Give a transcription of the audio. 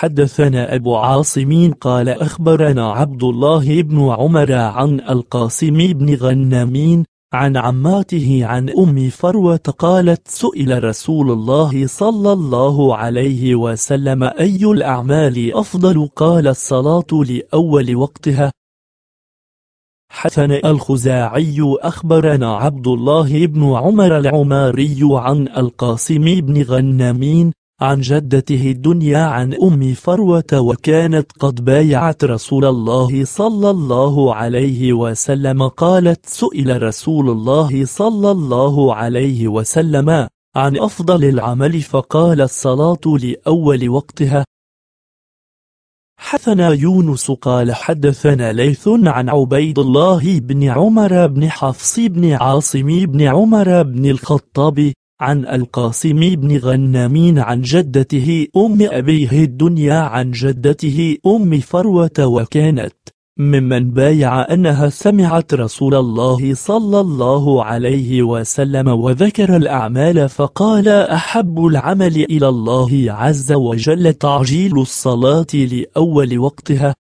حدثنا أبو عاصم قال أخبرنا عبد الله بن عمر عن القاسم بن غنمين عن عماته عن أم فروة قالت سئل رسول الله صلى الله عليه وسلم أي الأعمال أفضل قال الصلاة لأول وقتها حسن الخزاعي أخبرنا عبد الله بن عمر العماري عن القاسم بن غنمين عن جدته الدنيا عن أم فروة وكانت قد بايعت رسول الله صلى الله عليه وسلم قالت سئل رسول الله صلى الله عليه وسلم عن أفضل العمل فقال الصلاة لأول وقتها حثنا يونس قال حدثنا ليث عن عبيد الله بن عمر بن حفص بن عاصم بن عمر بن الخطاب عن القاسم بن غنامين عن جدته أم أبيه الدنيا عن جدته أم فروة وكانت ممن بايع أنها سمعت رسول الله صلى الله عليه وسلم وذكر الأعمال فقال أحب العمل إلى الله عز وجل تعجيل الصلاة لأول وقتها